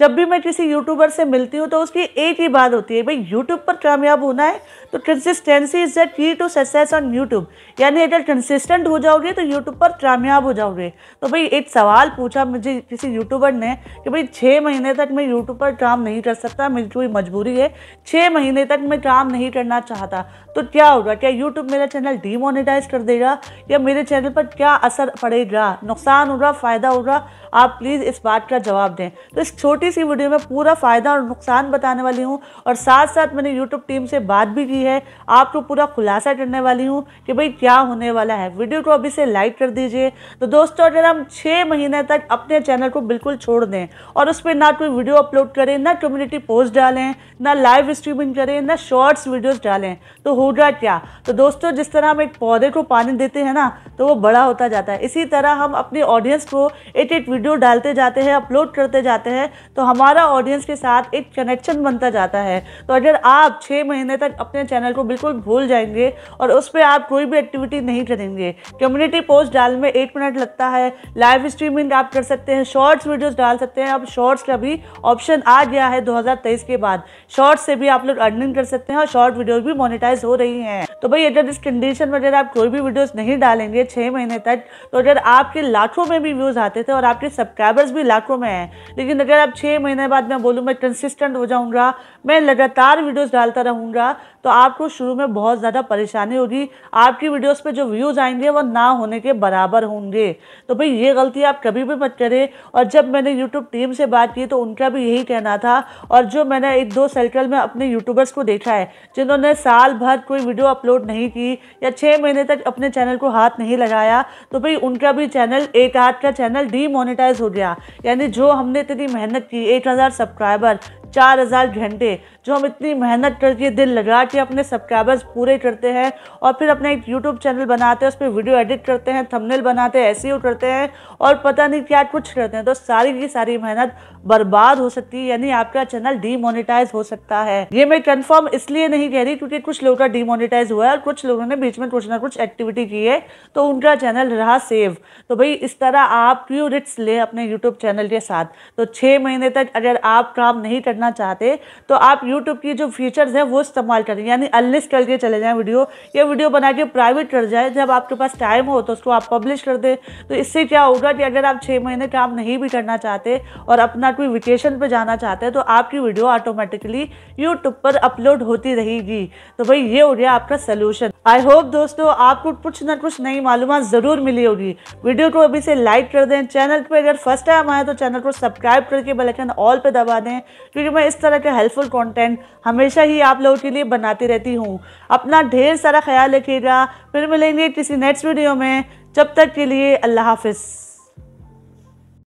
जब भी मैं किसी यूट्यूबर से मिलती हूँ तो उसकी एक ही बात होती है भाई यूट्यूब पर कामयाब होना है तो consistency is the key to success on YouTube यानी अगर कंसिस्टेंट हो जाओगे तो यूट्यूब पर कामयाब हो जाओगे तो भाई एक सवाल पूछा मुझे किसी यूट्यूबर ने कि भाई छः महीने तक मैं यूट्यूब पर काम नहीं कर सकता मेरी कोई मजबूरी है छः महीने तक मैं काम नहीं करना चाहता तो क्या होगा क्या यूट्यूब मेरा चैनल डीमोनेटाइज कर देगा या मेरे चैनल पर क्या असर पड़ेगा नुकसान होगा फ़ायदा होगा आप प्लीज़ इस बात का जवाब दें तो इस छोटी सी वीडियो में पूरा फ़ायदा और नुकसान बताने वाली हूँ और साथ साथ मैंने यूट्यूब टीम से बात भी की है आपको पूरा खुलासा करने वाली हूँ कि भाई क्या होने वाला है वीडियो को अभी से लाइक कर दीजिए तो दोस्तों अगर हम छः महीने तक अपने चैनल को बिल्कुल छोड़ दें और उस पर ना कोई वीडियो अपलोड करें ना कम्युनिटी पोस्ट डालें ना लाइव स्ट्रीमिंग करें ना शॉर्ट्स वीडियोस डालें तो होगा क्या तो दोस्तों जिस तरह हम एक पौधे को पानी देते हैं ना तो वो बड़ा होता जाता है इसी तरह हम अपने ऑडियंस को एक एक वीडियो डालते जाते हैं अपलोड करते जाते हैं तो हमारा ऑडियंस के साथ एक कनेक्शन बनता जाता है तो अगर आप छः महीने तक अपने चैनल को बिल्कुल भूल जाएंगे और उस पर आप कोई भी एक्टिविटी नहीं करेंगे कम्युनिटी पोस्ट डालने में एक मिनट लगता है लाइव स्ट्रीमिंग आप कर सकते हैं शॉर्ट्स वीडियोज डाल सकते हैं अब शॉर्ट्स का भी ऑप्शन आ गया है दो के बाद शॉर्ट्स से भी आप लोग अर्निंग कर सकते हैं और शॉर्ट वीडियोज भी मोनिटाइज हो रही हैं तो भाई अगर इस कंडीशन में अगर आप कोई भी वीडियोज नहीं डालेंगे छः महीने तक तो अगर आपके लाखों में भी व्यूज़ आते थे और आपके मेरे सब्सक्राइबर्स भी लाखों में हैं लेकिन अगर आप छः महीने बाद मैं बोलूँ मैं कंसिस्टेंट हो जाऊँगा मैं लगातार वीडियोज़ डालता रहूँगा तो आपको शुरू में बहुत ज़्यादा परेशानी होगी आपकी वीडियोस पे जो व्यूज़ आएंगे वो ना होने के बराबर होंगे तो भाई ये गलती आप कभी भी मत करें और जब मैंने यूट्यूब टीम से बात की तो उनका भी यही कहना था और जो मैंने एक दो सर्कल में अपने यूट्यूबर्स को देखा है जिन्होंने साल भर कोई वीडियो अपलोड नहीं की या छः महीने तक अपने चैनल को हाथ नहीं लगाया तो भाई उनका भी चैनल एक आध का चैनल डीमोनिटाइज हो गया यानी जो हमने इतनी मेहनत की एक हज़ार सब्सक्राइबर चार हज़ार घंटे जो हम इतनी मेहनत करके दिल लगा के अपने सब्सक्राइबर्स पूरे करते हैं और फिर अपना एक यूट्यूब चैनल बनाते हैं उस पर वीडियो एडिट करते हैं थंबनेल बनाते हैं ऐसे e करते हैं और पता नहीं क्या कुछ करते हैं तो सारी की सारी मेहनत बर्बाद हो सकती है यानी आपका चैनल डीमोनिटाइज हो सकता है ये मैं कंफर्म इसलिए नहीं कह रही क्योंकि कुछ लोगों का डीमोनिटाइज हुआ है और कुछ लोगों ने बीच में कुछ ना कुछ एक्टिविटी की है तो उनका चैनल रहा सेव तो भाई इस तरह आप क्यों रिट्स लें अपने यूट्यूब चैनल के साथ तो छः महीने तक अगर आप काम नहीं करना करना चाहते तो आप YouTube की जो फीचर्स हैं वो इस्तेमाल करें यानी अनलिस करके चले जाएं वीडियो या वीडियो बना के प्राइवेट कर जाए जब आपके पास टाइम हो तो उसको आप पब्लिश कर दें तो इससे क्या होगा कि अगर आप छः महीने काम नहीं भी करना चाहते और अपना कोई वेकेशन पर जाना चाहते हैं तो आपकी वीडियो ऑटोमेटिकली यूट्यूब पर अपलोड होती रहेगी तो भाई ये हो गया आपका सोल्यूशन आई होप दोस्तों आपको कुछ ना कुछ नई मालूम ज़रूर मिली होगी वीडियो को अभी से लाइक कर दें चैनल पर अगर फर्स्ट टाइम आए तो चैनल को सब्सक्राइब करके बेलाइकन ऑल पर दबा दें क्योंकि वीडियो में इस तरह के हेल्पफुल कंटेंट हमेशा ही आप लोगों के लिए बनाती रहती हूँ अपना ढेर सारा ख्याल रखिएगा फिर मिलेंगे किसी नेक्स्ट वीडियो में जब तक के लिए अल्लाह हाफिज़